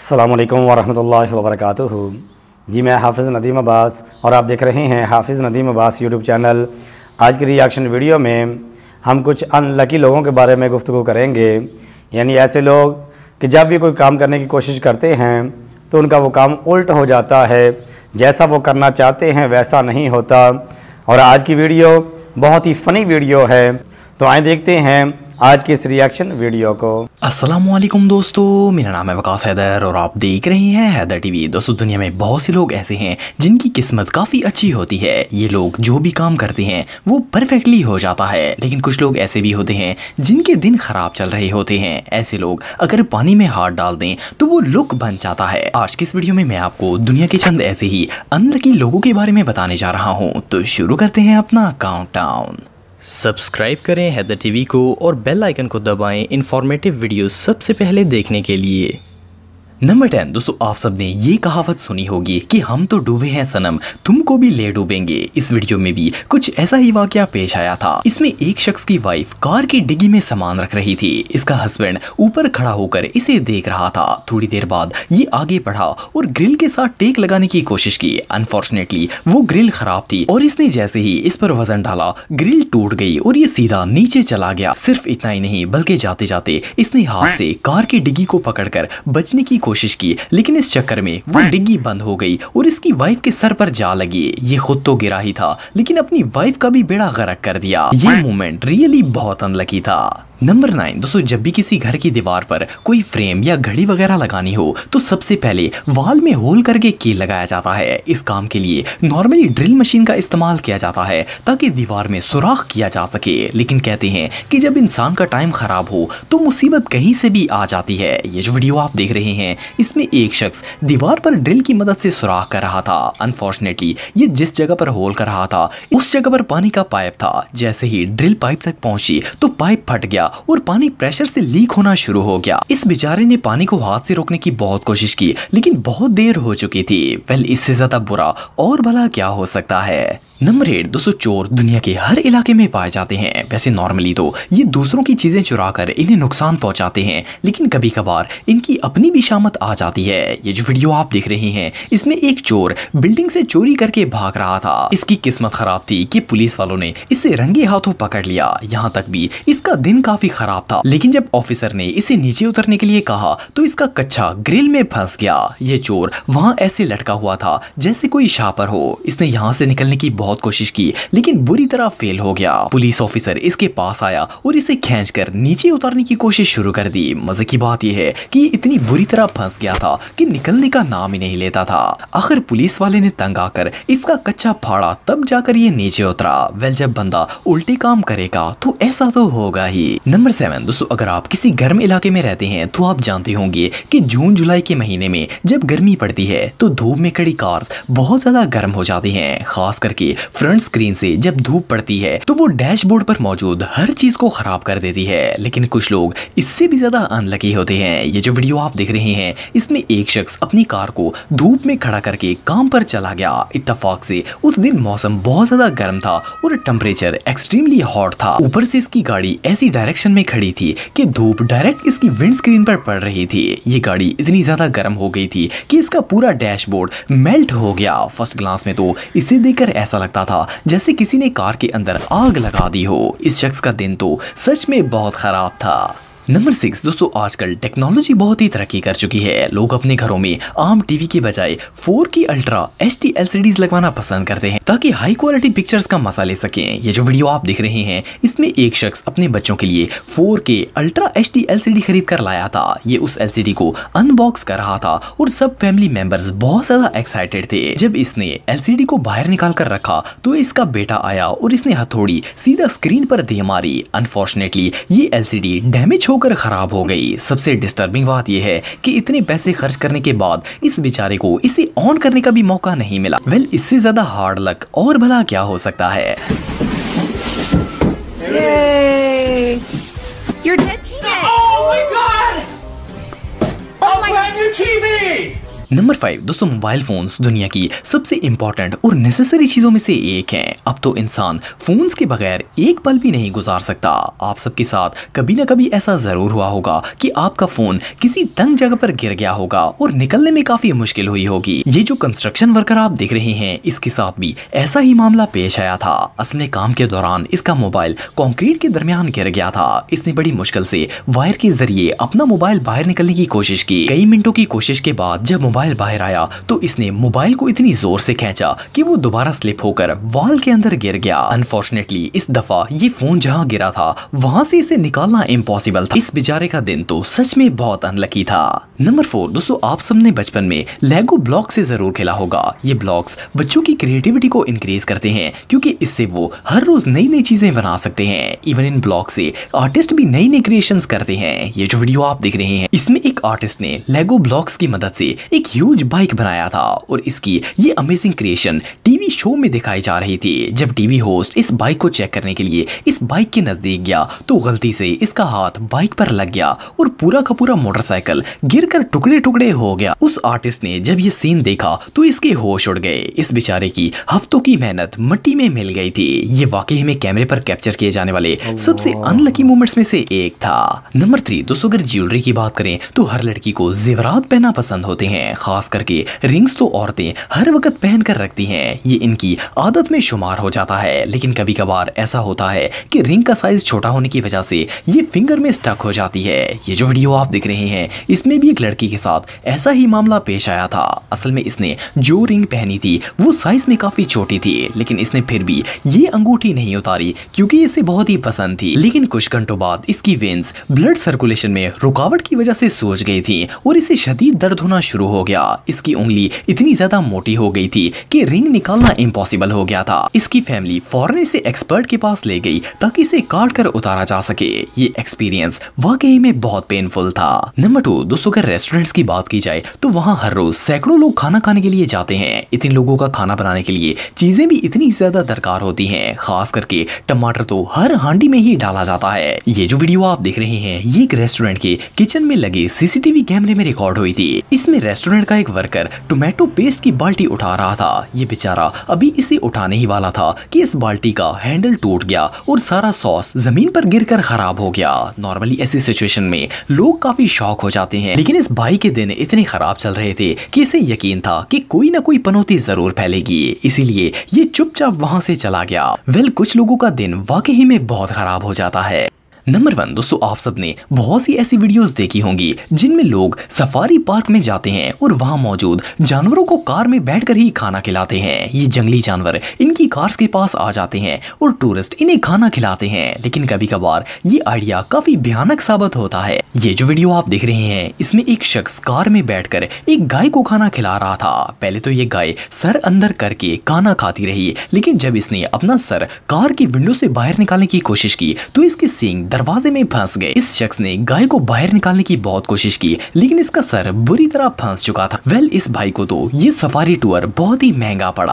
अल्लाम वरहमल वबरक जी मैं हाफिज़ नदीम अब्बास और आप देख रहे हैं हाफिज़ नदीम अब्बास यूट्यूब चैनल आज की रिएक्शन वीडियो में हम कुछ अनलकी लोगों के बारे में गुफ्तु करेंगे यानी ऐसे लोग कि जब भी कोई काम करने की कोशिश करते हैं तो उनका वो काम उल्ट हो जाता है जैसा वो करना चाहते हैं वैसा नहीं होता और आज की वीडियो बहुत ही फ़नी वीडियो है तो आए देखते हैं आज की इस रिएक्शन वीडियो को अस्सलाम वालेकुम दोस्तों मेरा नाम है वकास हैदर और आप देख रहे हैं हैदर टीवी दोस्तों दुनिया में बहुत से लोग ऐसे हैं जिनकी किस्मत काफ़ी अच्छी होती है ये लोग जो भी काम करते हैं वो परफेक्टली हो जाता है लेकिन कुछ लोग ऐसे भी होते हैं जिनके दिन खराब चल रहे होते हैं ऐसे लोग अगर पानी में हाथ डाल दें तो वो लुक बन जाता है आज की इस वीडियो में मैं आपको दुनिया के चंद ऐसे ही अनलकी लोगों के बारे में बताने जा रहा हूँ तो शुरू करते हैं अपना काउंट सब्सक्राइब करें हैदर टीवी को और बेल आइकन को दबाएं इन्फॉर्मेटिव वीडियो सबसे पहले देखने के लिए नंबर टेन दोस्तों आप सबने ये कहावत सुनी होगी कि हम तो डूबे हैं सनम तुमको भी ले डूबेंगे इस वीडियो में भी कुछ ऐसा ही वाक्य पेश आया था इसमें एक शख्स की वाइफ कार की डिगी में सामान रख रही थी इसका हस्बैंड ऊपर खड़ा होकर इसे देख रहा था थोड़ी देर बाद ये आगे बढ़ा और ग्रिल के साथ टेक लगाने की कोशिश की अनफॉर्चुनेटली वो ग्रिल खराब थी और इसने जैसे ही इस पर वजन डाला ग्रिल टूट गई और ये सीधा नीचे चला गया सिर्फ इतना ही नहीं बल्कि जाते जाते इसने हाथ से कार की डिग्गी को पकड़ बचने की कोशिश कोशिश की लेकिन इस चक्कर में वो डिग्गी बंद हो गई और इसकी वाइफ के सर पर जा लगी ये खुद तो गिरा ही था लेकिन अपनी वाइफ का भी बेड़ा गरक कर दिया ये मोमेंट रियली बहुत अनलकी था नंबर नाइन दोस्तों जब भी किसी घर की दीवार पर कोई फ्रेम या घड़ी वगैरह लगानी हो तो सबसे पहले वाल में होल करके की लगाया जाता है इस काम के लिए नॉर्मली ड्रिल मशीन का इस्तेमाल किया जाता है ताकि दीवार में सुराख किया जा सके लेकिन कहते हैं कि जब इंसान का टाइम खराब हो तो मुसीबत कहीं से भी आ जाती है ये जो वीडियो आप देख रहे हैं इसमें एक शख्स दीवार पर ड्रिल की मदद से सुराख कर रहा था अनफॉर्चुनेटली ये जिस जगह पर होल कर रहा था उस जगह पर पानी का पाइप था जैसे ही ड्रिल पाइप तक पहुंची तो पाइप फट गया और पानी प्रेशर से लीक होना शुरू हो गया इस बेचारे ने पानी को हाथ से रोकने की बहुत कोशिश की लेकिन बहुत देर हो चुकी थी वेल इससे ज्यादा बुरा और भला क्या हो सकता है नंबर एट दोस्तों चोर दुनिया के हर इलाके में पाए जाते हैं वैसे नॉर्मली तो ये दूसरों की चीजें चुरा कर इन्हें नुकसान पहुंचाते हैं लेकिन कभी कभार इनकी अपनी भी शामत आ जाती है ये जो वीडियो आप देख रहे हैं इसमें एक चोर बिल्डिंग से चोरी करके भाग रहा था इसकी किस्मत खराब थी कि पुलिस वालों ने इसे रंगे हाथों पकड़ लिया यहाँ तक भी इसका दिन काफी काफी खराब था लेकिन जब ऑफिसर ने इसे नीचे उतरने के लिए कहा तो इसका कच्छा ग्रिल में फंस गया ये चोर वहां ऐसे लटका हुआ था जैसे कोई शापर हो इसने यहाँ से निकलने की बहुत कोशिश की लेकिन बुरी तरह फेल हो गया पुलिस ऑफिसर इसके पास आया और इसे खेच कर नीचे उतारने की कोशिश शुरू कर दी मजे की बात यह है कि इतनी बुरी तरह फंस गया था कि निकलने का नाम ही नहीं लेता था आखिर पुलिस वाले ने तंग आकर इसका कच्चा फाड़ा तब जाकर ये नीचे उतरा वेल जब बंदा उल्टे काम करेगा तो ऐसा तो होगा ही नंबर सेवन दोस्तों अगर आप किसी गर्म इलाके में रहते हैं तो आप जानते होंगे कि जून जुलाई के महीने में जब गर्मी पड़ती है तो धूप में खड़ी कार्स बहुत ज्यादा गर्म हो जाती हैं खास करके फ्रंट स्क्रीन से जब धूप पड़ती है तो वो डैशबोर्ड पर मौजूद हर चीज को खराब कर देती है लेकिन कुछ लोग इससे भी ज्यादा अनलकी होते हैं ये जो वीडियो आप देख रहे हैं इसमें एक शख्स अपनी कार को धूप में खड़ा करके काम पर चला गया इतफाक से उस दिन मौसम बहुत ज्यादा गर्म था और टेम्परेचर एक्सट्रीमली हॉट था ऊपर से इसकी गाड़ी ऐसी डायरेक्ट डायरेक्शन में खड़ी थी कि धूप डायरेक्ट इसकी विंड स्क्रीन पर पड़ रही थी ये गाड़ी इतनी ज़्यादा गर्म हो गई थी कि इसका पूरा डैशबोर्ड मेल्ट हो गया फर्स्ट ग्लास में तो इसे देखकर ऐसा लगता था जैसे किसी ने कार के अंदर आग लगा दी हो इस शख्स का दिन तो सच में बहुत ख़राब था नंबर सिक्स दोस्तों आजकल टेक्नोलॉजी बहुत ही तरक्की कर चुकी है लोग अपने घरों में आम टीवी के बजाय फोर की अल्ट्रा एच टी एलसीडीज लगवाना पसंद करते हैं ताकि हाई क्वालिटी पिक्चर्स का मजा ले सकें ये जो वीडियो आप देख रहे हैं इसमें एक शख्स अपने बच्चों के लिए फोर के अल्ट्रा एच टी एलसीडी खरीद कर लाया था ये उस एल को अनबॉक्स कर रहा था और सब फैमिली मेंबर्स बहुत ज्यादा एक्साइटेड थे जब इसने एल को बाहर निकाल कर रखा तो इसका बेटा आया और इसने हथौड़ी सीधा स्क्रीन पर दे मारी अनफॉर्चुनेटली ये एल डैमेज होकर खराब हो गई सबसे डिस्टर्बिंग बात यह है कि इतने पैसे खर्च करने के बाद इस बेचारे को इसे ऑन करने का भी मौका नहीं मिला वेल इससे ज्यादा हार्ड लक और भला क्या हो सकता है You're dead, Oh my god! Oh, oh my... brand new TV! Number five दोस्तों मोबाइल फ़ोन्स दुनिया की सबसे इंपॉर्टेंट और नेसेसरी चीज़ों में से एक है अब तो इंसान फ़ोन्स के बगैर एक पल भी नहीं गुजार सकता आप सबके साथ कभी ना कभी ऐसा ज़रूर हुआ होगा कि आपका फ़ोन किसी तंग जगह पर गिर गया होगा और निकलने में काफ़ी मुश्किल हुई होगी ये जो कंस्ट्रक्शन वर्कर आप देख रहे हैं इसके साथ भी ऐसा ही मामला पेश आया था असले काम के दौरान इसका मोबाइल कॉन्क्रीट के दरमियान गिर गया था इसने बड़ी मुश्किल से वायर के जरिए अपना मोबाइल बाहर निकलने की कोशिश की कई मिनटों की कोशिश के बाद जब मोबाइल मोबाइल बाहर आया तो इसने मोबाइल को इतनी जोर से खींचा कि वो दोबारा स्लिप होकर वाल के अंदर गिर गया अनफॉर्चुनेटली इस दफा ये फोन जहाँ गिरा था वहाँ से इसे निकालना इम्पॉसिबल था इस बेचारे का दिन तो सच में बहुत अनलकी था नंबर फोर दोस्तों आप सबने बचपन में लेगो ब्लॉक से जरूर खेला होगा ये ब्लॉक्स बच्चों की क्रिएटिविटी को इंक्रीज करते हैं क्योंकि इससे वो हर रोज नई नई चीजें बना सकते हैं इवन इन ब्लॉक से आर्टिस्ट भी नई नई क्रिएशन करते हैं ये जो वीडियो आप देख रहे हैं इसमें एक आर्टिस्ट ने लेगो ब्लॉक्स की मदद से एक ह्यूज बाइक बनाया था और इसकी ये अमेजिंग क्रिएशन टीवी शो में दिखाई जा रही थी जब टीवी होस्ट इस बाइक को चेक करने के लिए इस बाइक के नज़दीक गया तो गलती से इसका हाथ बाइक पर लग गया और पूरा का पूरा मोटरसाइकिल गिर कर टुकड़े टुकड़े हो गया उस आर्टिस्ट ने जब ये सीन देखा तो इसके होश उड़ गए इस बेचारे की हफ्तों की मेहनत मट्टी में मिल गई थी ये वाकई में कैमरे पर कैप्चर किए जाने वाले सबसे अनलकी मोमेंट्स में से एक था नंबर थ्री दोस्तों अगर ज्वेलरी की बात करें तो हर लड़की को जेवरात पहना पसंद होते हैं खास करके रिंग्स तो औरतें हर वक्त पहन कर रखती हैं ये इनकी आदत में शुमार हो जाता है लेकिन कभी कभार ऐसा होता है कि रिंग का साइज छोटा होने की वजह से ये फिंगर में स्टक हो जाती है ये जो वीडियो आप देख रहे हैं इसमें भी एक लड़की के साथ ऐसा ही मामला पेश आया था असल में इसने जो रिंग पहनी थी वो साइज में काफी छोटी थी लेकिन इसने फिर भी ये अंगूठी नहीं उतारी क्योंकि इसे बहुत ही पसंद थी लेकिन कुछ घंटों बाद इसकी वेन्स ब्लड सर्कुलेशन में रुकावट की वजह से सोच गई थी और इसे शदीद दर्द होना शुरू हो गया इसकी उंगली इतनी ज्यादा मोटी हो गई थी कि रिंग निकालना इम्पॉसिबल हो गया था इसकी फैमिली फॉरन से एक्सपर्ट के पास ले गई ताकि इसे काट कर उतारा जा सके ये एक्सपीरियंस वाकई में बहुत पेनफुल था नंबर टू दोस्तों अगर रेस्टोरेंट्स की बात की जाए तो वहाँ हर रोज सैकड़ों लोग खाना खाने के लिए जाते हैं इतने लोगों का खाना बनाने के लिए चीजें भी इतनी ज्यादा दरकार होती है खास करके टमाटर तो हर हांडी में ही डाला जाता है ये जो वीडियो आप देख रहे हैं ये एक रेस्टोरेंट के किचन में लगे सीसीटीवी कैमरे में रिकॉर्ड हुई थी इसमें रेस्टोरेंट रेस्टोरेंट का एक वर्कर टोमेटो पेस्ट की बाल्टी उठा रहा था ये बेचारा अभी इसे उठाने ही वाला था कि इस बाल्टी का हैंडल टूट गया और सारा सॉस जमीन पर गिर कर खराब हो गया नॉर्मली ऐसी सिचुएशन में लोग काफी शौक हो जाते हैं लेकिन इस भाई के दिन इतने खराब चल रहे थे कि इसे यकीन था कि कोई ना कोई पनौती जरूर फैलेगी इसीलिए ये चुपचाप वहाँ से चला गया वेल कुछ लोगों का दिन वाकई में बहुत खराब हो जाता है नंबर वन दोस्तों आप सबने बहुत सी ऐसी वीडियोस देखी होंगी जिनमें लोग सफारी पार्क में जाते हैं और वहां मौजूद जानवरों को कार में बैठकर ही खाना खिलाते हैं ये जंगली जानवर इनकी कार्स के पास आ जाते हैं और टूरिस्ट इन्हें खाना खिलाते हैं लेकिन कभी कभार ये आइडिया काफी भयानक साबित होता है ये जो वीडियो आप देख रहे हैं इसमें एक शख्स कार में बैठ एक गाय को खाना खिला रहा था पहले तो ये गाय सर अंदर करके खाना खाती रही लेकिन जब इसने अपना सर कार की विंडो से बाहर निकालने की कोशिश की तो इसके सिंग दरवाजे में फंस गए इस शख्स ने गाय को बाहर निकालने की बहुत कोशिश की लेकिन इसका सर बुरी तरह फंस चुका था वेल इस भाई को तो ये सफारी टूर बहुत ही महंगा पड़ा